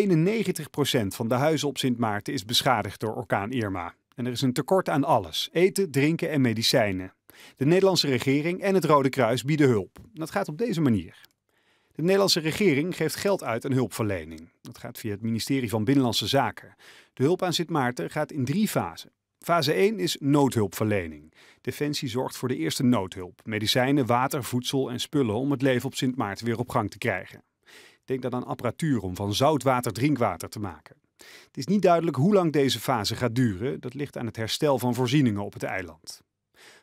91% van de huizen op Sint Maarten is beschadigd door orkaan Irma. En er is een tekort aan alles: eten, drinken en medicijnen. De Nederlandse regering en het Rode Kruis bieden hulp. Dat gaat op deze manier. De Nederlandse regering geeft geld uit aan hulpverlening. Dat gaat via het ministerie van Binnenlandse Zaken. De hulp aan Sint Maarten gaat in drie fasen. Fase 1 is noodhulpverlening. Defensie zorgt voor de eerste noodhulp: medicijnen, water, voedsel en spullen om het leven op Sint Maarten weer op gang te krijgen. Denk dan aan apparatuur om van zoutwater drinkwater te maken. Het is niet duidelijk hoe lang deze fase gaat duren. Dat ligt aan het herstel van voorzieningen op het eiland.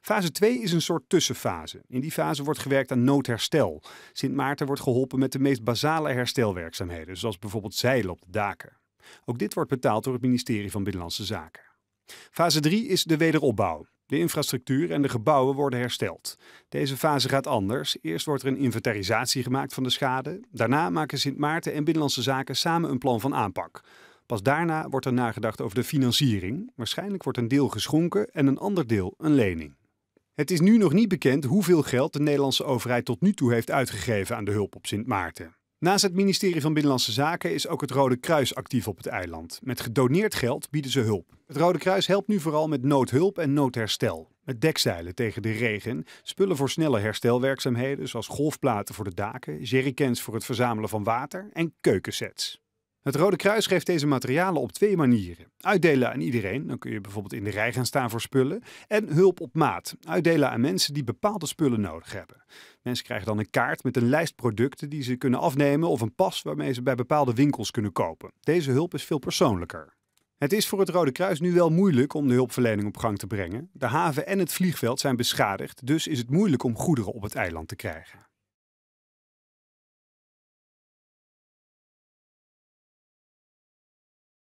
Fase 2 is een soort tussenfase. In die fase wordt gewerkt aan noodherstel. Sint Maarten wordt geholpen met de meest basale herstelwerkzaamheden, zoals bijvoorbeeld zeilen op de daken. Ook dit wordt betaald door het ministerie van Binnenlandse Zaken. Fase 3 is de wederopbouw. De infrastructuur en de gebouwen worden hersteld. Deze fase gaat anders. Eerst wordt er een inventarisatie gemaakt van de schade. Daarna maken Sint Maarten en Binnenlandse Zaken samen een plan van aanpak. Pas daarna wordt er nagedacht over de financiering. Waarschijnlijk wordt een deel geschonken en een ander deel een lening. Het is nu nog niet bekend hoeveel geld de Nederlandse overheid tot nu toe heeft uitgegeven aan de hulp op Sint Maarten. Naast het ministerie van Binnenlandse Zaken is ook het Rode Kruis actief op het eiland. Met gedoneerd geld bieden ze hulp. Het Rode Kruis helpt nu vooral met noodhulp en noodherstel. Met dekzeilen tegen de regen, spullen voor snelle herstelwerkzaamheden zoals golfplaten voor de daken, jerrycans voor het verzamelen van water en keukensets. Het Rode Kruis geeft deze materialen op twee manieren. Uitdelen aan iedereen, dan kun je bijvoorbeeld in de rij gaan staan voor spullen. En hulp op maat, uitdelen aan mensen die bepaalde spullen nodig hebben. Mensen krijgen dan een kaart met een lijst producten die ze kunnen afnemen of een pas waarmee ze bij bepaalde winkels kunnen kopen. Deze hulp is veel persoonlijker. Het is voor het Rode Kruis nu wel moeilijk om de hulpverlening op gang te brengen. De haven en het vliegveld zijn beschadigd, dus is het moeilijk om goederen op het eiland te krijgen.